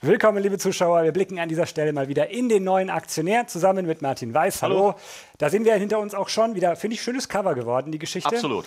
Willkommen, liebe Zuschauer. Wir blicken an dieser Stelle mal wieder in den neuen Aktionär zusammen mit Martin Weiß. Hallo. Hallo. Da sehen wir hinter uns auch schon wieder, finde ich, schönes Cover geworden, die Geschichte. Absolut.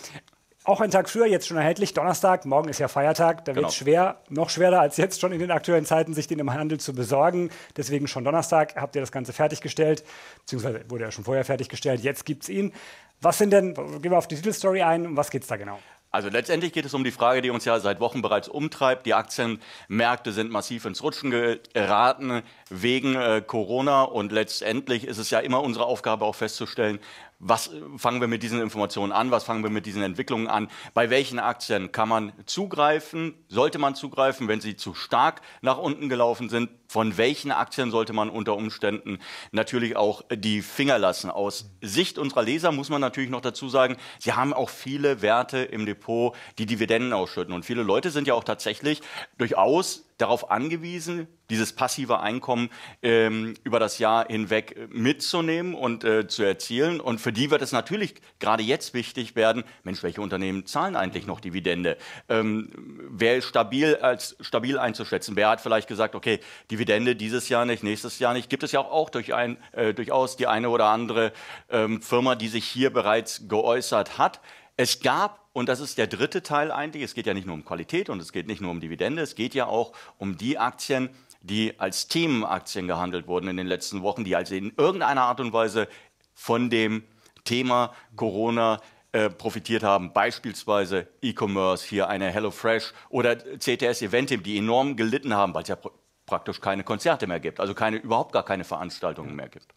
Auch ein Tag früher, jetzt schon erhältlich, Donnerstag, morgen ist ja Feiertag, da genau. wird es schwer, noch schwerer als jetzt schon in den aktuellen Zeiten, sich den im Handel zu besorgen. Deswegen schon Donnerstag habt ihr das Ganze fertiggestellt, beziehungsweise wurde ja schon vorher fertiggestellt, jetzt gibt es ihn. Was sind denn, gehen wir auf die Titelstory ein, um was geht es da genau? Also letztendlich geht es um die Frage, die uns ja seit Wochen bereits umtreibt. Die Aktienmärkte sind massiv ins Rutschen geraten wegen äh, Corona und letztendlich ist es ja immer unsere Aufgabe auch festzustellen, was äh, fangen wir mit diesen Informationen an, was fangen wir mit diesen Entwicklungen an, bei welchen Aktien kann man zugreifen, sollte man zugreifen, wenn sie zu stark nach unten gelaufen sind, von welchen Aktien sollte man unter Umständen natürlich auch die Finger lassen. Aus Sicht unserer Leser muss man natürlich noch dazu sagen, sie haben auch viele Werte im Depot Depot die Dividenden ausschütten. Und viele Leute sind ja auch tatsächlich durchaus darauf angewiesen, dieses passive Einkommen ähm, über das Jahr hinweg äh, mitzunehmen und äh, zu erzielen. Und für die wird es natürlich gerade jetzt wichtig werden, Mensch, welche Unternehmen zahlen eigentlich noch Dividende? Ähm, wer ist stabil, als stabil einzuschätzen? Wer hat vielleicht gesagt, okay, Dividende dieses Jahr nicht, nächstes Jahr nicht? Gibt es ja auch durch ein, äh, durchaus die eine oder andere ähm, Firma, die sich hier bereits geäußert hat. Es gab, und das ist der dritte Teil eigentlich, es geht ja nicht nur um Qualität und es geht nicht nur um Dividende, es geht ja auch um die Aktien, die als Themenaktien gehandelt wurden in den letzten Wochen, die also in irgendeiner Art und Weise von dem Thema Corona äh, profitiert haben, beispielsweise E-Commerce, hier eine HelloFresh oder CTS Eventim, die enorm gelitten haben, weil es ja pr praktisch keine Konzerte mehr gibt, also keine, überhaupt gar keine Veranstaltungen mehr gibt.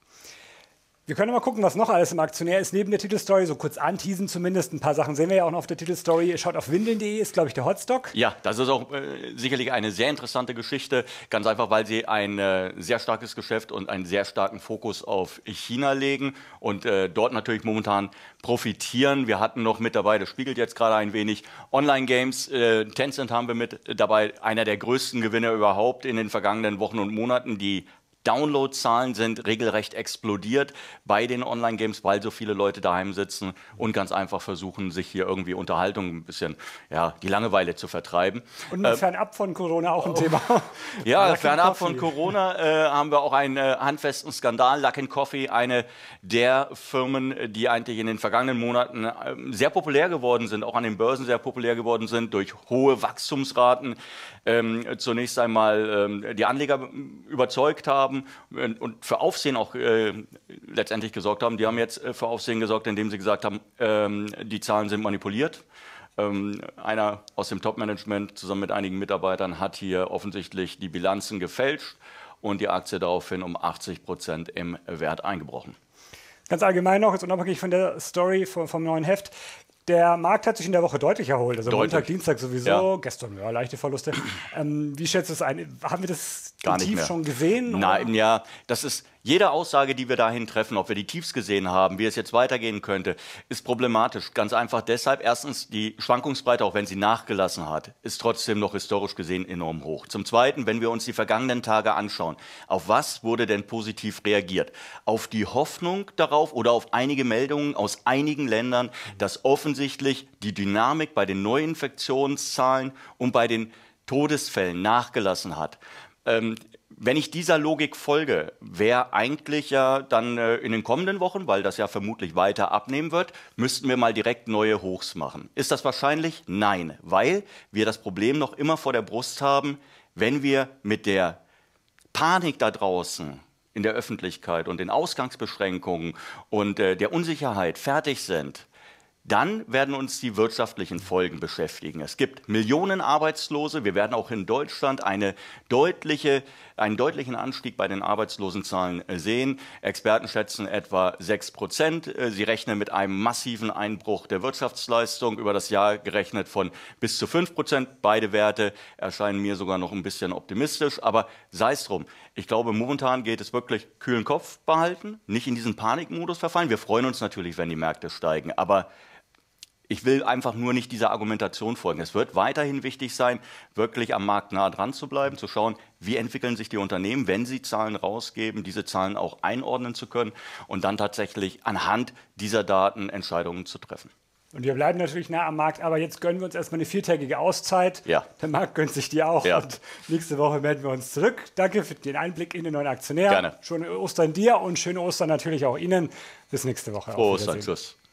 Wir können mal gucken, was noch alles im Aktionär ist. Neben der Titelstory, so kurz anteasen zumindest, ein paar Sachen sehen wir ja auch noch auf der Titelstory. Schaut auf windeln.de, ist glaube ich der Hotstock. Ja, das ist auch äh, sicherlich eine sehr interessante Geschichte. Ganz einfach, weil sie ein äh, sehr starkes Geschäft und einen sehr starken Fokus auf China legen und äh, dort natürlich momentan profitieren. Wir hatten noch mit dabei, das spiegelt jetzt gerade ein wenig, Online-Games. Äh, Tencent haben wir mit dabei, einer der größten Gewinner überhaupt in den vergangenen Wochen und Monaten, die Downloadzahlen sind regelrecht explodiert bei den Online-Games, weil so viele Leute daheim sitzen und ganz einfach versuchen, sich hier irgendwie Unterhaltung ein bisschen, ja, die Langeweile zu vertreiben. Und äh, fernab von Corona auch ein oh, Thema. Ja, fernab von Corona äh, haben wir auch einen äh, handfesten Skandal. Luck Coffee, eine der Firmen, die eigentlich in den vergangenen Monaten ähm, sehr populär geworden sind, auch an den Börsen sehr populär geworden sind durch hohe Wachstumsraten. Ähm, zunächst einmal ähm, die Anleger ähm, überzeugt haben, haben und für Aufsehen auch äh, letztendlich gesorgt haben. Die haben jetzt äh, für Aufsehen gesorgt, indem sie gesagt haben, ähm, die Zahlen sind manipuliert. Ähm, einer aus dem Top-Management zusammen mit einigen Mitarbeitern hat hier offensichtlich die Bilanzen gefälscht und die Aktie daraufhin um 80 Prozent im Wert eingebrochen. Ganz allgemein noch, jetzt unabhängig von der Story vom, vom neuen Heft, der Markt hat sich in der Woche deutlich erholt. Also deutlich. Montag, Dienstag sowieso, ja. gestern ja, leichte Verluste. Ähm, wie schätzt du es ein? Haben wir das gar nicht Tief mehr. schon gesehen? Nein, ja, das ist jede Aussage, die wir dahin treffen, ob wir die Tiefs gesehen haben, wie es jetzt weitergehen könnte, ist problematisch. Ganz einfach deshalb, erstens, die Schwankungsbreite, auch wenn sie nachgelassen hat, ist trotzdem noch historisch gesehen enorm hoch. Zum Zweiten, wenn wir uns die vergangenen Tage anschauen, auf was wurde denn positiv reagiert? Auf die Hoffnung darauf oder auf einige Meldungen aus einigen Ländern, dass offensichtlich die Dynamik bei den Neuinfektionszahlen und bei den Todesfällen nachgelassen hat. Ähm, wenn ich dieser Logik folge, wäre eigentlich ja dann äh, in den kommenden Wochen, weil das ja vermutlich weiter abnehmen wird, müssten wir mal direkt neue Hochs machen. Ist das wahrscheinlich? Nein, weil wir das Problem noch immer vor der Brust haben, wenn wir mit der Panik da draußen in der Öffentlichkeit und den Ausgangsbeschränkungen und äh, der Unsicherheit fertig sind, dann werden uns die wirtschaftlichen Folgen beschäftigen. Es gibt Millionen Arbeitslose. Wir werden auch in Deutschland eine deutliche, einen deutlichen Anstieg bei den Arbeitslosenzahlen äh, sehen. Experten schätzen etwa 6 Prozent. Äh, sie rechnen mit einem massiven Einbruch der Wirtschaftsleistung über das Jahr gerechnet von bis zu 5 Prozent. Beide Werte erscheinen mir sogar noch ein bisschen optimistisch. Aber sei es drum. Ich glaube, momentan geht es wirklich kühlen Kopf behalten, nicht in diesen Panikmodus verfallen. Wir freuen uns natürlich, wenn die Märkte steigen. Aber ich will einfach nur nicht dieser Argumentation folgen. Es wird weiterhin wichtig sein, wirklich am Markt nah dran zu bleiben, zu schauen, wie entwickeln sich die Unternehmen, wenn sie Zahlen rausgeben, diese Zahlen auch einordnen zu können und dann tatsächlich anhand dieser Daten Entscheidungen zu treffen. Und wir bleiben natürlich nah am Markt, aber jetzt gönnen wir uns erstmal eine viertägige Auszeit. Ja. Der Markt gönnt sich die auch. Ja. Und nächste Woche melden wir uns zurück. Danke für den Einblick in den neuen Aktionär. Gerne. Schöne Ostern dir und schöne Ostern natürlich auch Ihnen. Bis nächste Woche. Frohe Ostern. Tschüss.